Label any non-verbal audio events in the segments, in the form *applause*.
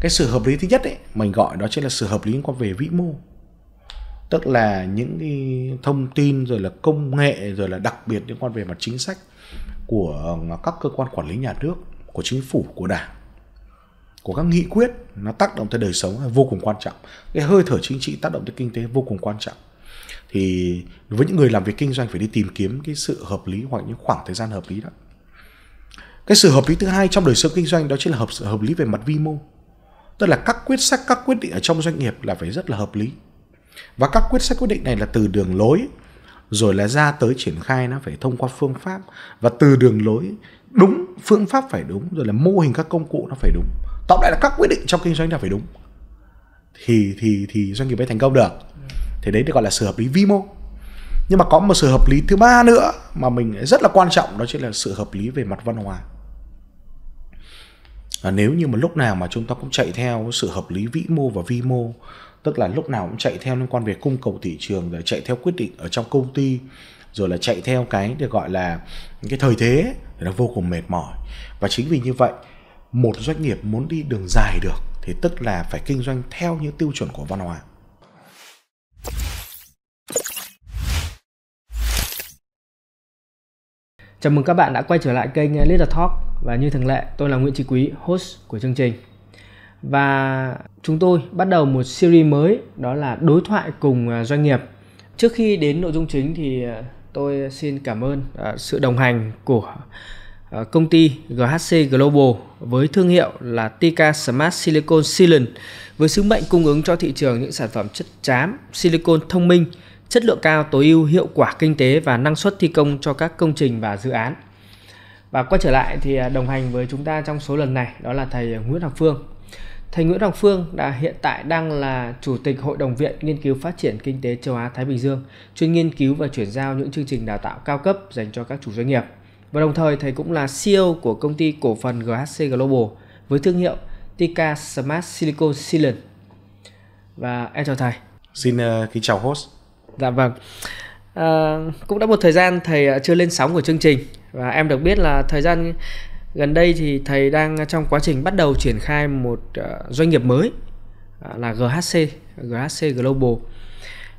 cái sự hợp lý thứ nhất ấy mình gọi đó chính là sự hợp lý liên quan về vĩ mô tức là những cái thông tin rồi là công nghệ rồi là đặc biệt liên quan về mặt chính sách của à, các cơ quan quản lý nhà nước của chính phủ của đảng của các nghị quyết nó tác động tới đời sống là vô cùng quan trọng cái hơi thở chính trị tác động tới kinh tế vô cùng quan trọng thì với những người làm việc kinh doanh phải đi tìm kiếm cái sự hợp lý hoặc những khoảng thời gian hợp lý đó cái sự hợp lý thứ hai trong đời sống kinh doanh đó chính là hợp hợp lý về mặt vi mô tức là các quyết sách các quyết định ở trong doanh nghiệp là phải rất là hợp lý và các quyết sách quyết định này là từ đường lối rồi là ra tới triển khai nó phải thông qua phương pháp và từ đường lối đúng phương pháp phải đúng rồi là mô hình các công cụ nó phải đúng tóm lại là các quyết định trong kinh doanh là phải đúng thì thì thì doanh nghiệp mới thành công được thì đấy được gọi là sự hợp lý vi mô nhưng mà có một sự hợp lý thứ ba nữa mà mình rất là quan trọng đó chính là sự hợp lý về mặt văn hóa à, nếu như mà lúc nào mà chúng ta cũng chạy theo sự hợp lý vĩ mô và vi mô tức là lúc nào cũng chạy theo liên quan về cung cầu thị trường rồi chạy theo quyết định ở trong công ty rồi là chạy theo cái được gọi là những cái thời thế thì nó vô cùng mệt mỏi và chính vì như vậy một doanh nghiệp muốn đi đường dài được thì tức là phải kinh doanh theo những tiêu chuẩn của văn hóa Chào mừng các bạn đã quay trở lại kênh Little Talk và như thường lệ tôi là Nguyễn Chí Quý, host của chương trình. Và chúng tôi bắt đầu một series mới đó là đối thoại cùng à, doanh nghiệp. Trước khi đến nội dung chính thì à, tôi xin cảm ơn à, sự đồng hành của công ty GHC Global với thương hiệu là TK Smart Silicon Sealant với sứ mệnh cung ứng cho thị trường những sản phẩm chất chám silicon thông minh chất lượng cao, tối ưu, hiệu quả kinh tế và năng suất thi công cho các công trình và dự án. Và quay trở lại thì à, đồng hành với chúng ta trong số lần này đó là thầy Nguyễn Hoàng Phương. Thầy Nguyễn Hoàng Phương đã hiện tại đang là chủ tịch Hội đồng viện nghiên cứu phát triển kinh tế châu Á Thái Bình Dương, chuyên nghiên cứu và chuyển giao những chương trình đào tạo cao cấp dành cho các chủ doanh nghiệp. Và đồng thời thầy cũng là CEO của công ty cổ phần GHC Global với thương hiệu Tika Smart Silicon Silent. Và em chào thầy. Xin uh, kính chào host dạ vâng à, cũng đã một thời gian thầy ờ, chưa lên sóng của chương trình và em được biết là thời gian gần đây thì thầy đang trong quá trình bắt đầu triển khai một ờ, doanh nghiệp mới là GHC GHC Global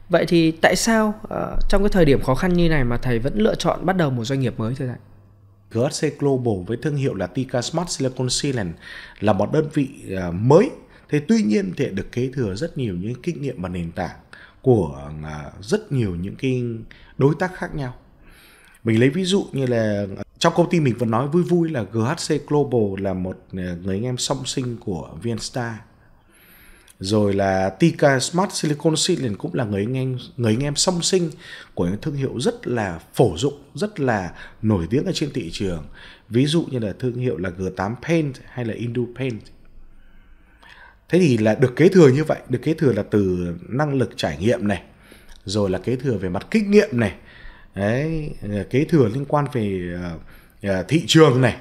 vậy thì tại sao trong cái thời điểm khó khăn như này mà thầy vẫn lựa chọn bắt đầu một doanh nghiệp mới thưa thầy GHC Global với thương hiệu là Tika Smart Silicon Silent là một đơn vị mới Thế tuy nhiên thì được kế thừa rất nhiều những kinh nghiệm và nền tảng của à, rất nhiều những cái đối tác khác nhau mình lấy ví dụ như là trong công ty mình vẫn nói vui vui là GHC Global là một à, người anh em song sinh của Vinstar rồi là Tika Smart Silicon Silicon cũng là người anh em người anh em song sinh của những thương hiệu rất là phổ dụng, rất là nổi tiếng ở trên thị trường. Ví dụ như là thương hiệu là G8 Paint hay là Indu Paint thế thì là được kế thừa như vậy được kế thừa là từ năng lực trải nghiệm này rồi là kế thừa về mặt kinh nghiệm này đấy kế thừa liên quan về uh, thị trường này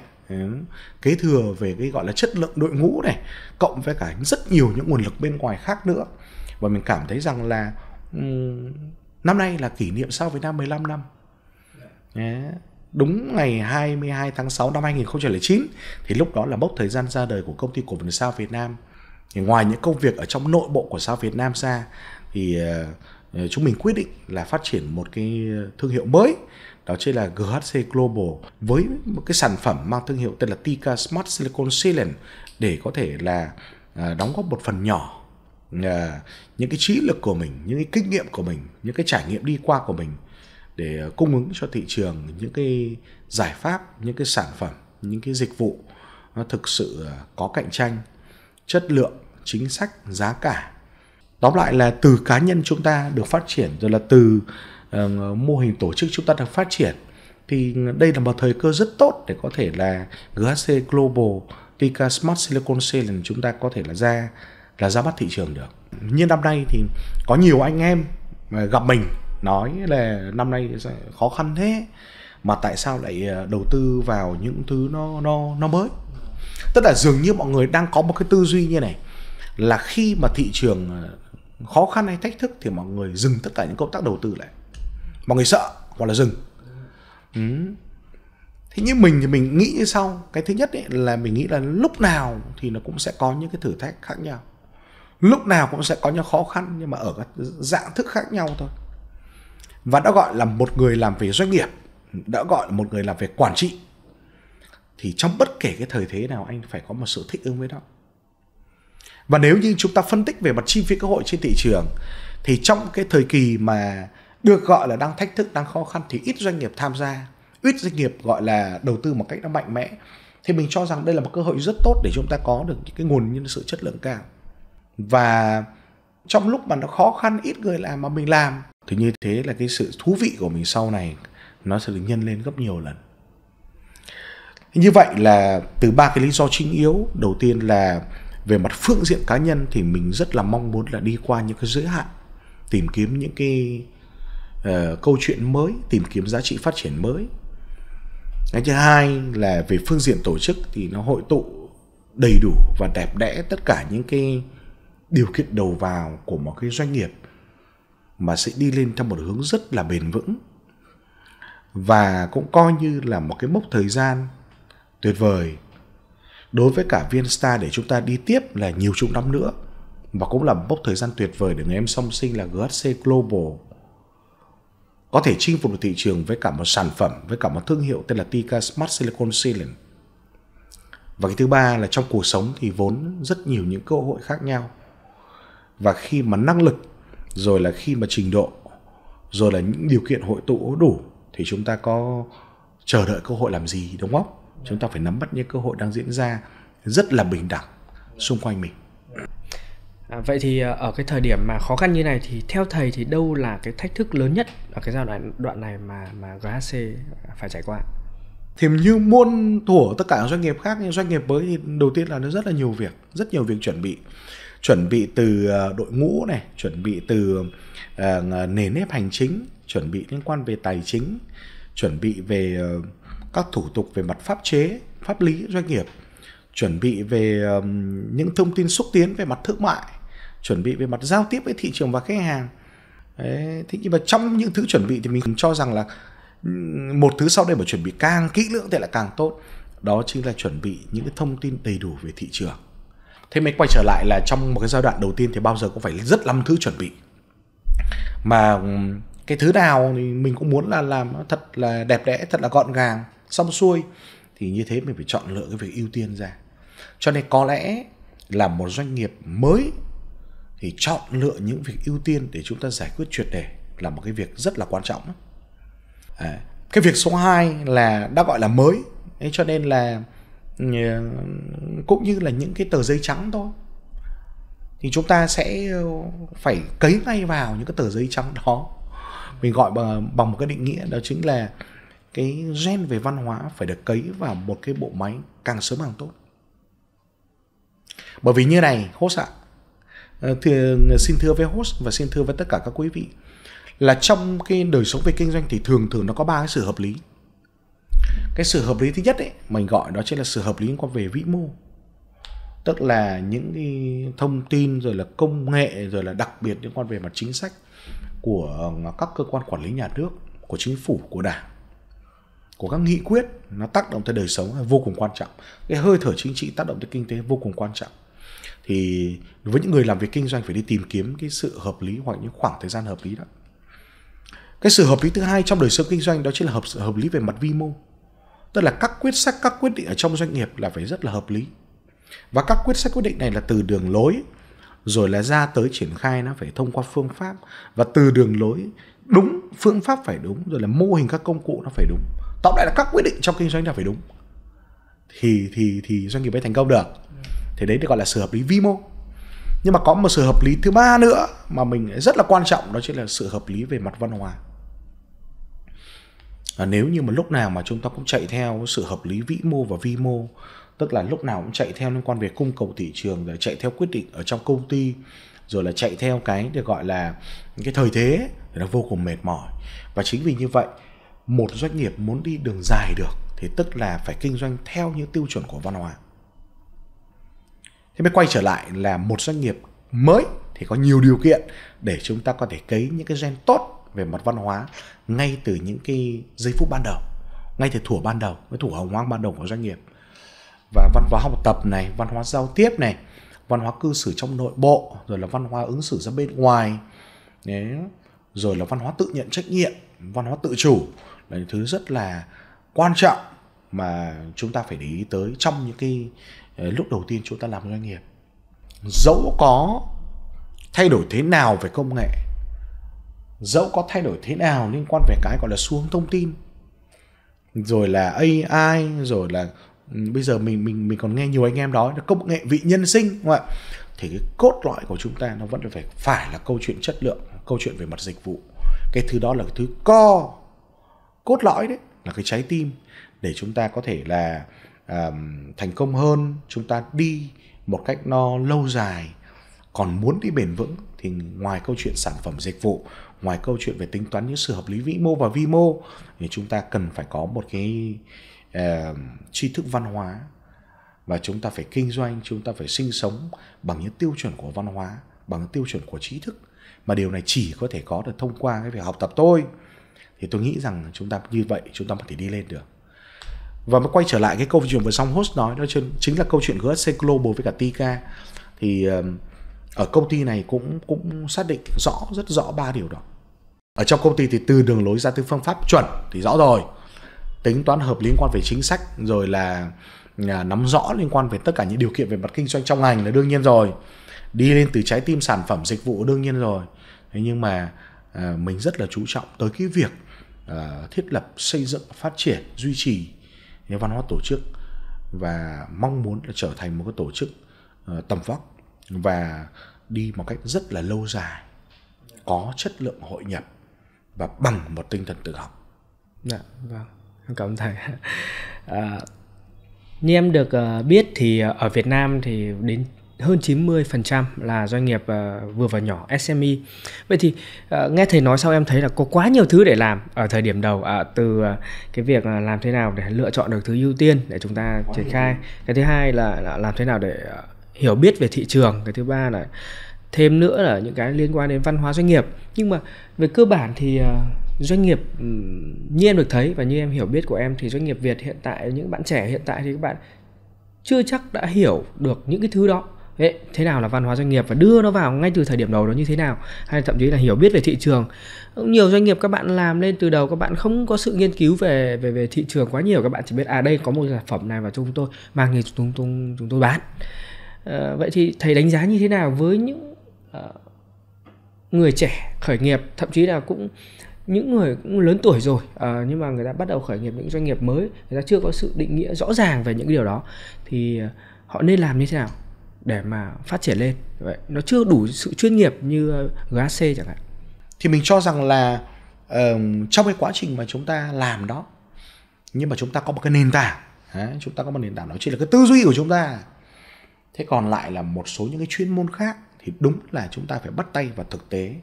kế thừa về cái gọi là chất lượng đội ngũ này cộng với cả rất nhiều những nguồn lực bên ngoài khác nữa và mình cảm thấy rằng là um, năm nay là kỷ niệm sao Việt Nam 15 năm đúng ngày 22 tháng 6 năm 2009 thì lúc đó là mốc thời gian ra đời của công ty cổ phần sao Việt Nam thì ngoài những công việc ở trong nội bộ của sao Việt Nam ra thì ờ, chúng mình quyết định là phát triển một cái thương hiệu mới đó chính là GHC Global với một cái sản phẩm mang thương hiệu tên là Tika Smart Silicon Sealant để có thể là ờ, đóng góp một phần nhỏ ờ, những cái trí lực của mình, những cái kinh nghiệm của mình, những cái trải nghiệm đi qua của mình để cung ứng cho thị trường những cái giải pháp, những cái sản phẩm, những cái dịch vụ nó thực sự có cạnh tranh chất lượng chính sách giá cả tóm lại là từ cá nhân chúng ta được phát triển rồi là từ ờ, mô hình tổ chức chúng ta được phát triển thì đây là một thời cơ rất tốt để có thể là GHC Global Tika Smart Silicon Challenge chúng ta có thể là ra là ra mắt thị trường được. Như năm nay thì có nhiều anh em gặp mình nói là năm nay khó khăn thế mà tại sao lại ờ, đầu tư vào những thứ nó nó nó mới tức là dường như mọi người đang có một cái tư duy như này là khi mà thị trường ờ, khó khăn hay thách thức thì mọi người dừng tất cả những công tác đầu tư lại mọi người sợ hoặc là dừng ừ. thế như mình thì mình nghĩ như sau cái thứ nhất ấy là mình nghĩ là lúc nào thì nó cũng sẽ có những cái thử thách khác nhau lúc nào cũng sẽ có những khó khăn nhưng mà ở các dạng thức khác nhau thôi và đã gọi là một người làm về doanh nghiệp đã gọi là một người làm về quản trị thì trong bất kể cái thời thế nào anh phải có một sự thích ứng với nó và nếu như chúng ta phân tích về mặt chi phí cơ hội trên thị trường thì trong cái thời kỳ mà được gọi là đang thách thức đang khó khăn thì ít doanh nghiệp tham gia ít doanh nghiệp gọi là đầu tư một cách nó mạnh mẽ thì mình cho rằng đây là một cơ hội rất tốt để chúng ta có được những cái nguồn nhân sự chất lượng cao và trong lúc mà nó khó khăn ít người làm mà mình làm thì như thế là cái sự thú vị của mình sau này nó sẽ được nhân lên gấp nhiều lần như vậy là từ ba cái lý do chính yếu đầu tiên là về mặt phương diện cá nhân thì mình rất là mong muốn là đi qua những cái giới hạn tìm kiếm những cái uh, câu chuyện mới tìm kiếm giá trị phát triển mới cái thứ hai là về phương diện tổ chức thì nó hội tụ đầy đủ và đẹp đẽ tất cả những cái điều kiện đầu vào của một cái doanh nghiệp mà sẽ đi lên theo một hướng rất là bền vững và cũng coi như là một cái mốc thời gian Tuyệt vời. Đối với cả viên star để chúng ta đi tiếp là nhiều chục năm nữa và cũng là một mốc thời gian tuyệt vời để người em song sinh là GHC Global có thể chinh phục được thị trường với cả một sản phẩm, với cả một thương hiệu tên là Tika Smart Silicon Sealant. Và cái thứ ba là trong cuộc sống thì vốn rất nhiều những cơ hội khác nhau. Và khi mà năng lực, rồi là khi mà trình độ, rồi là những điều kiện hội tụ đủ thì chúng ta có chờ đợi cơ hội làm gì đúng không? chúng ta phải nắm bắt những cơ hội đang diễn ra rất là bình đẳng xung quanh mình À, vậy thì à, ở cái thời điểm mà khó khăn như này thì theo thầy thì đâu là cái thách thức lớn nhất ở cái giai đoạn đoạn này mà mà GHC phải trải qua? Thì như muôn thuở tất cả các doanh nghiệp khác nhưng doanh nghiệp mới thì đầu tiên là nó rất là nhiều việc, rất nhiều việc chuẩn bị. Chuẩn bị từ à, đội ngũ này, chuẩn bị từ uh, à, nền nếp hành chính, chuẩn bị liên quan về tài chính, chuẩn bị về uh, các thủ tục về mặt pháp chế, pháp lý doanh nghiệp, chuẩn bị về những thông tin xúc tiến về mặt thương mại, chuẩn bị về mặt giao tiếp với thị trường và khách hàng. Đấy, thế nhưng mà trong những thứ chuẩn bị thì mình cho rằng là một thứ sau đây mà chuẩn bị càng kỹ lưỡng thì lại càng tốt. Đó chính là chuẩn bị những cái thông tin đầy đủ về thị trường. Thế mới quay trở lại là trong một cái giai đoạn đầu tiên thì bao giờ cũng phải rất lắm thứ chuẩn bị. Mà cái thứ nào thì mình cũng muốn là làm thật là đẹp đẽ, thật là gọn gàng xong xuôi thì như thế mình phải chọn lựa cái việc ưu tiên ra cho nên có lẽ là một doanh nghiệp mới thì chọn lựa những việc ưu tiên để chúng ta giải quyết triệt đề là một cái việc rất là quan trọng à, cái việc số 2 là đã gọi là mới ấy cho nên là ừ, cũng như là những cái tờ giấy trắng thôi thì chúng ta sẽ phải cấy ngay vào những cái tờ giấy trắng đó mình gọi bằng, bằng một cái định nghĩa đó chính là cái gen về văn hóa phải được cấy vào một cái bộ máy càng sớm càng tốt bởi vì như này host ạ à, xin thưa với host và xin thưa với tất cả các quý vị là trong cái đời sống về kinh doanh thì thường thường nó có ba cái sự hợp lý cái sự hợp lý thứ nhất ấy mình gọi đó chính là sự hợp lý qua về vĩ mô tức là những cái thông tin rồi là công nghệ rồi là đặc biệt những con về mặt chính sách của các cơ quan quản lý nhà nước của chính phủ của đảng của các nghị quyết nó tác động tới đời sống là vô cùng quan trọng cái hơi thở chính trị tác động tới kinh tế vô cùng quan trọng thì với những người làm việc kinh doanh phải đi tìm kiếm cái sự hợp lý hoặc những khoảng thời gian hợp lý đó cái sự hợp lý thứ hai trong đời sống kinh doanh đó chính là hợp hợp lý về mặt vi mô tức là các quyết sách các quyết định ở trong doanh nghiệp là phải rất là hợp lý và các quyết sách quyết định này là từ đường lối rồi là ra tới triển khai nó phải thông qua phương pháp và từ đường lối đúng phương pháp phải đúng rồi là mô hình các công cụ nó phải đúng tóm lại là các quyết định trong kinh doanh là phải đúng thì thì thì doanh nghiệp mới thành công được thì đấy được gọi là sự hợp lý vi mô nhưng mà có một sự hợp lý thứ ba nữa mà mình rất là quan trọng đó chính là sự hợp lý về mặt văn hóa à, nếu như mà lúc nào mà chúng ta cũng chạy theo sự hợp lý vĩ mô và vi mô tức là lúc nào cũng chạy theo liên quan về cung cầu thị trường rồi chạy theo quyết định ở trong công ty rồi là chạy theo cái được gọi là những cái thời thế thì nó vô cùng mệt mỏi và chính vì như vậy một doanh nghiệp muốn đi đường dài được thì tức là phải kinh doanh theo những tiêu chuẩn của văn hóa thế mới quay trở lại là một doanh nghiệp mới thì có nhiều điều kiện để chúng ta có thể cấy những cái gen tốt về mặt văn hóa ngay từ những cái giây phút ban đầu ngay từ thủa ban đầu cái thủa hồng hoang ban đầu của doanh nghiệp và văn hóa học tập này văn hóa giao tiếp này văn hóa cư xử trong nội bộ rồi là văn hóa ứng xử ra bên ngoài Đấy. rồi là văn hóa tự nhận trách nhiệm văn hóa tự chủ là những thứ rất là quan trọng mà chúng ta phải để ý tới trong những cái ờ, lúc đầu tiên chúng ta làm doanh nghiệp dẫu có thay đổi thế nào về công nghệ dẫu có thay đổi thế nào liên quan về cái gọi là xu hướng thông tin rồi là AI rồi là ừ, bây giờ mình mình mình còn nghe nhiều anh em nói là công nghệ vị nhân sinh đúng không ạ thì cái cốt lõi của chúng ta nó vẫn phải phải là câu chuyện chất lượng câu chuyện về mặt dịch vụ cái thứ đó là cái thứ co cốt lõi đấy là cái trái tim để chúng ta có thể là um, thành công hơn chúng ta đi một cách nó lâu dài còn muốn đi bền vững thì ngoài câu chuyện sản phẩm dịch vụ ngoài câu chuyện về tính toán những sự hợp lý vĩ mô và vi mô thì chúng ta cần phải có một cái uh, tri thức văn hóa và chúng ta phải kinh doanh chúng ta phải sinh sống bằng những tiêu chuẩn của văn hóa bằng tiêu chuẩn của trí thức mà điều này chỉ có thể có được thông qua cái việc học tập thôi thì tôi nghĩ rằng chúng ta như vậy chúng ta có thể đi lên được và mới quay trở lại cái câu chuyện vừa xong host nói đó chính là câu chuyện GSC Global với cả Tika thì ở công ty này cũng cũng xác định rõ rất rõ ba điều đó ở trong công ty thì từ đường lối ra từ phương pháp chuẩn thì rõ rồi tính toán hợp liên quan về chính sách rồi là à, nắm rõ liên quan về tất cả những điều kiện về mặt kinh doanh trong ngành là đương nhiên rồi đi lên từ trái tim sản phẩm dịch vụ đương nhiên rồi thế nhưng mà à, mình rất là chú trọng tới cái việc Ờ, thiết lập xây dựng phát triển duy trì cái văn hóa tổ chức và mong muốn là trở thành một cái tổ chức ờ, tầm vóc và đi một cách rất là lâu dài có chất lượng hội nhập và bằng một tinh thần tự học. Dạ, vâng, cảm ơn thầy. À, *laughs* như em được biết thì ở Việt Nam thì đến hơn 90% là doanh nghiệp uh, vừa và nhỏ SME. Vậy thì uh, nghe thầy nói sau em thấy là có quá nhiều thứ để làm ở thời điểm đầu uh, từ uh, cái việc uh, làm thế nào để lựa chọn được thứ ưu tiên để chúng ta quá triển khai. Cái thứ hai là, là làm thế nào để uh, hiểu biết về thị trường, cái thứ ba là thêm nữa là những cái liên quan đến văn hóa doanh nghiệp. Nhưng mà về cơ bản thì uh, doanh nghiệp như em được thấy và như em hiểu biết của em thì doanh nghiệp Việt hiện tại những bạn trẻ hiện tại thì các bạn chưa chắc đã hiểu được những cái thứ đó Đấy, thế nào là văn hóa doanh nghiệp và đưa nó vào ngay từ thời điểm đầu nó như thế nào hay thậm chí là hiểu biết về thị trường nhiều doanh nghiệp các bạn làm lên từ đầu các bạn không có sự nghiên cứu về về về thị trường quá nhiều các bạn chỉ biết à đây có một sản phẩm này và chúng tôi mang thì chúng tôi chúng tôi bán à, vậy thì thầy đánh giá như thế nào với những à, người trẻ khởi nghiệp thậm chí là cũng những người cũng lớn tuổi rồi ờ, nhưng mà người ta bắt đầu khởi nghiệp những doanh nghiệp mới người ta chưa có sự định nghĩa rõ ràng về những điều đó thì họ nên làm như thế nào để mà phát triển lên vậy nó chưa đủ sự chuyên nghiệp như ờ, GAC chẳng hạn thì mình cho rằng là uh, trong cái quá trình mà chúng ta làm đó nhưng mà chúng ta có một cái nền tảng đấy, chúng ta có một nền tảng đó chỉ là cái tư duy của chúng ta thế còn lại là một số những cái chuyên môn khác thì đúng là chúng ta phải bắt tay vào thực tế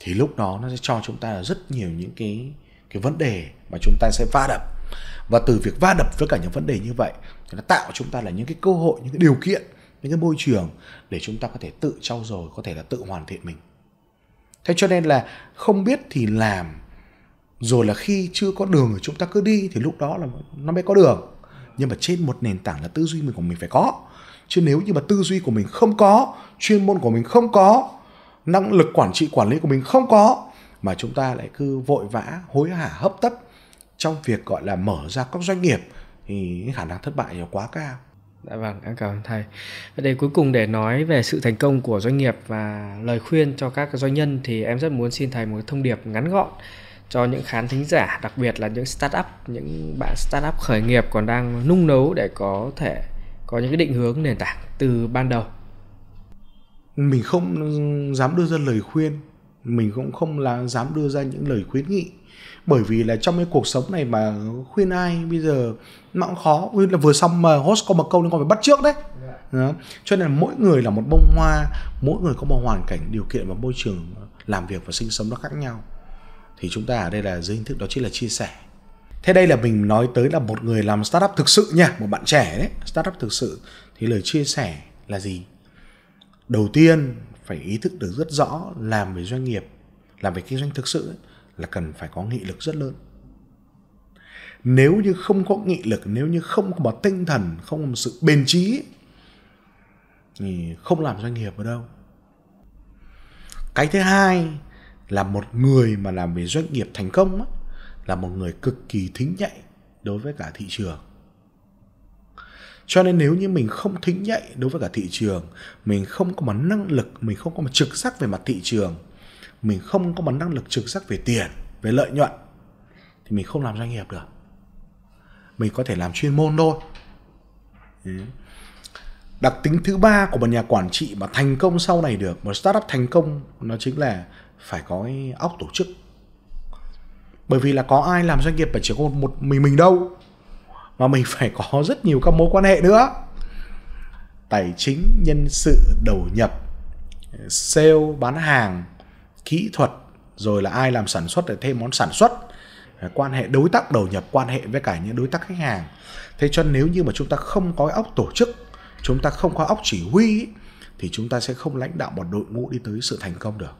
thì lúc đó nó sẽ cho chúng ta rất nhiều những cái cái vấn đề mà chúng ta sẽ va đập và từ việc va đập với cả những vấn đề như vậy thì nó tạo cho chúng ta là những cái cơ hội những cái điều kiện những cái môi trường để chúng ta có thể tự trau dồi có thể là tự hoàn thiện mình thế cho nên là không biết thì làm rồi là khi chưa có đường thì chúng ta cứ đi thì lúc đó là nó mới có đường nhưng mà trên một nền tảng là tư duy mình của mình phải có chứ nếu như mà tư duy của mình không có chuyên môn của mình không có năng lực quản trị quản lý của mình không có mà chúng ta lại cứ vội vã hối hả hấp tấp trong việc gọi là mở ra các doanh nghiệp thì khả năng thất bại là quá cao Dạ vâng, em cảm ơn thầy. Và để cuối cùng để nói về sự thành công của doanh nghiệp và lời khuyên cho các doanh nhân thì em rất muốn xin thầy một thông điệp ngắn gọn cho những khán thính giả, đặc biệt là những startup, những bạn startup khởi nghiệp còn đang nung nấu để có thể có những cái định hướng nền tảng từ ban đầu. Mình không dám đưa ra lời khuyên, mình cũng không là dám đưa ra những lời khuyến nghị bởi vì là trong cái cuộc sống này mà khuyên ai bây giờ nó cũng khó là vừa xong mà host có một câu nên còn phải bắt trước đấy dạ. đó. cho nên là mỗi người là một bông hoa mỗi người có một hoàn cảnh điều kiện và môi trường làm việc và sinh sống nó khác nhau thì chúng ta ở đây là dưới hình thức đó chính là chia sẻ thế đây là mình nói tới là một người làm startup thực sự nha một bạn trẻ đấy startup thực sự thì lời chia sẻ là gì đầu tiên phải ý thức được rất rõ làm về doanh nghiệp làm về kinh doanh thực sự ấy, là cần phải có nghị lực rất lớn nếu như không có nghị lực nếu như không có một tinh thần không có một sự bền trí thì không làm doanh nghiệp ở đâu cái thứ hai là một người mà làm về doanh nghiệp thành công là một người cực kỳ thính nhạy đối với cả thị trường cho nên nếu như mình không thính nhạy đối với cả thị trường mình không có một năng lực mình không có một trực giác về mặt thị trường mình không có một năng lực trực giác về tiền về lợi nhuận thì mình không làm doanh nghiệp được mình có thể làm chuyên môn thôi đặc tính thứ ba của một nhà quản trị mà thành công sau này được một startup thành công nó chính là phải có cái óc tổ chức bởi vì là có ai làm doanh nghiệp phải chỉ có một mình mình đâu mà mình phải có rất nhiều các mối quan hệ nữa tài chính nhân sự đầu nhập sale bán hàng kỹ thuật rồi là ai làm sản xuất để thêm món sản xuất quan hệ đối tác đầu nhập quan hệ với cả những đối tác khách hàng thế cho nên nếu như mà chúng ta không có óc tổ chức chúng ta không có óc chỉ huy thì chúng ta sẽ không lãnh đạo một đội ngũ đi tới sự thành công được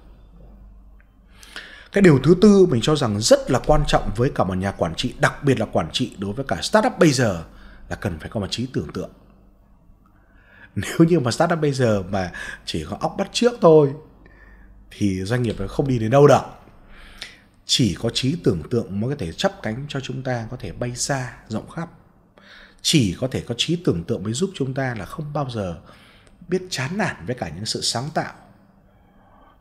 cái điều thứ tư mình cho rằng rất là quan trọng với cả một nhà quản trị đặc biệt là quản trị đối với cả startup bây giờ là cần phải có một trí tưởng tượng nếu như mà startup bây giờ mà chỉ có óc bắt trước thôi thì doanh nghiệp không đi đến đâu được chỉ có trí tưởng tượng mới có thể chấp cánh cho chúng ta có thể bay xa rộng khắp chỉ có thể có trí tưởng tượng mới giúp chúng ta là không bao giờ biết chán nản với cả những sự sáng tạo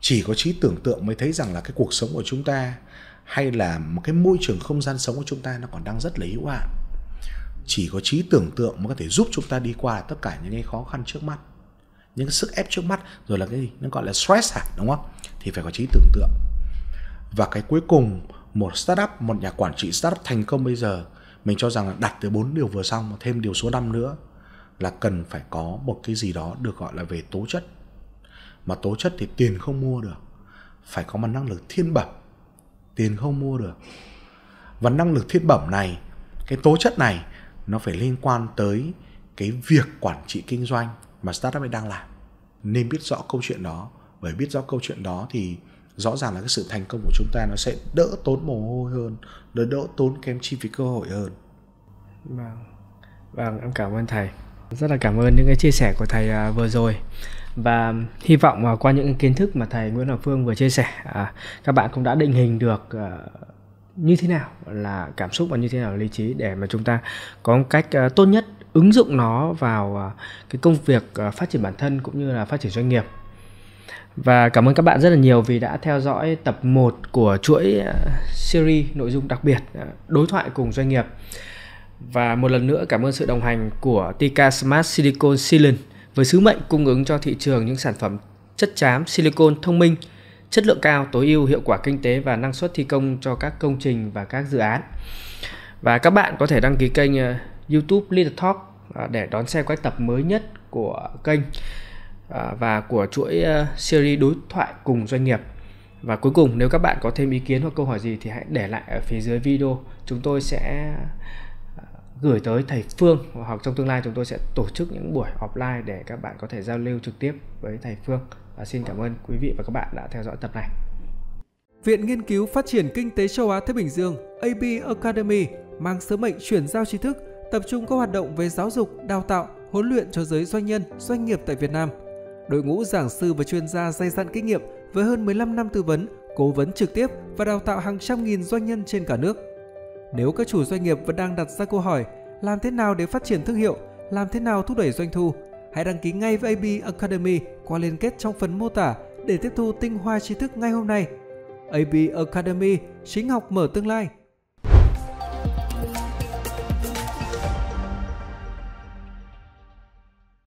chỉ có trí tưởng tượng mới thấy rằng là cái cuộc sống của chúng ta hay là một cái môi trường không gian sống của chúng ta nó còn đang rất là hữu hạn chỉ có trí tưởng tượng mới có thể giúp chúng ta đi qua tất cả những cái khó khăn trước mắt những cái sức ép trước mắt rồi là cái gì nó gọi là stress hả đúng không thì phải có trí tưởng tượng và cái cuối cùng một startup một nhà quản trị startup thành công bây giờ mình cho rằng là đặt tới bốn điều vừa xong và thêm điều số 5 nữa là cần phải có một cái gì đó được gọi là về tố chất mà tố chất thì tiền không mua được phải có một năng lực thiên bẩm tiền không mua được và năng lực thiên bẩm này cái tố chất này nó phải liên quan tới cái việc quản trị kinh doanh mà startup ấy đang làm nên biết rõ câu chuyện đó bởi biết rõ câu chuyện đó thì rõ ràng là cái sự thành công của chúng ta nó sẽ đỡ tốn mồ hôi hơn đỡ đỡ tốn kém chi phí cơ hội hơn vâng vâng em cảm ơn thầy rất là cảm ơn những cái chia sẻ của thầy à, vừa rồi và hy vọng qua những kiến thức mà thầy Nguyễn Hoàng Phương vừa chia sẻ à, các bạn cũng đã định hình được à, như thế nào là cảm xúc và như thế nào là lý trí để mà chúng ta có một cách tốt nhất ứng dụng nó vào à, cái công việc à, phát triển bản thân cũng như là phát triển doanh nghiệp và cảm ơn các bạn rất là nhiều vì đã theo dõi tập 1 của chuỗi à, series nội dung đặc biệt đối thoại cùng doanh nghiệp. Và một lần nữa cảm ơn sự đồng hành của Tika Smart Silicon Sealant với sứ mệnh cung ứng cho thị trường những sản phẩm chất chám silicon thông minh, chất lượng cao, tối ưu, hiệu quả kinh tế và năng suất thi công cho các công trình và các dự án. Và các bạn có thể đăng ký kênh YouTube Little Talk à, để đón xem các tập mới nhất của kênh à, và của chuỗi à, series đối thoại cùng doanh nghiệp. Và cuối cùng nếu các bạn có thêm ý kiến hoặc câu hỏi gì thì hãy để lại ở phía dưới video. Chúng tôi sẽ gửi tới thầy Phương hoặc trong tương lai chúng tôi sẽ tổ chức những buổi offline để các bạn có thể giao lưu trực tiếp với thầy Phương. Và xin cảm ơn quý vị và các bạn đã theo dõi tập này. Viện Nghiên cứu Phát triển Kinh tế Châu Á Thái Bình Dương AB Academy mang sứ mệnh chuyển giao tri thức tập trung các hoạt động về giáo dục, đào tạo, huấn luyện cho giới doanh nhân, doanh nghiệp tại Việt Nam. Đội ngũ giảng sư và chuyên gia dày dặn kinh nghiệm với hơn 15 năm tư vấn, cố vấn trực tiếp và đào tạo hàng trăm nghìn doanh nhân trên cả nước. Nếu các chủ doanh nghiệp vẫn đang đặt ra câu hỏi làm thế nào để phát triển thương hiệu, làm thế nào thúc đẩy doanh thu, hãy đăng ký ngay với AB Academy qua liên kết trong phần mô tả để tiếp thu tinh hoa tri thức ngay hôm nay. AB Academy, chính học mở tương lai –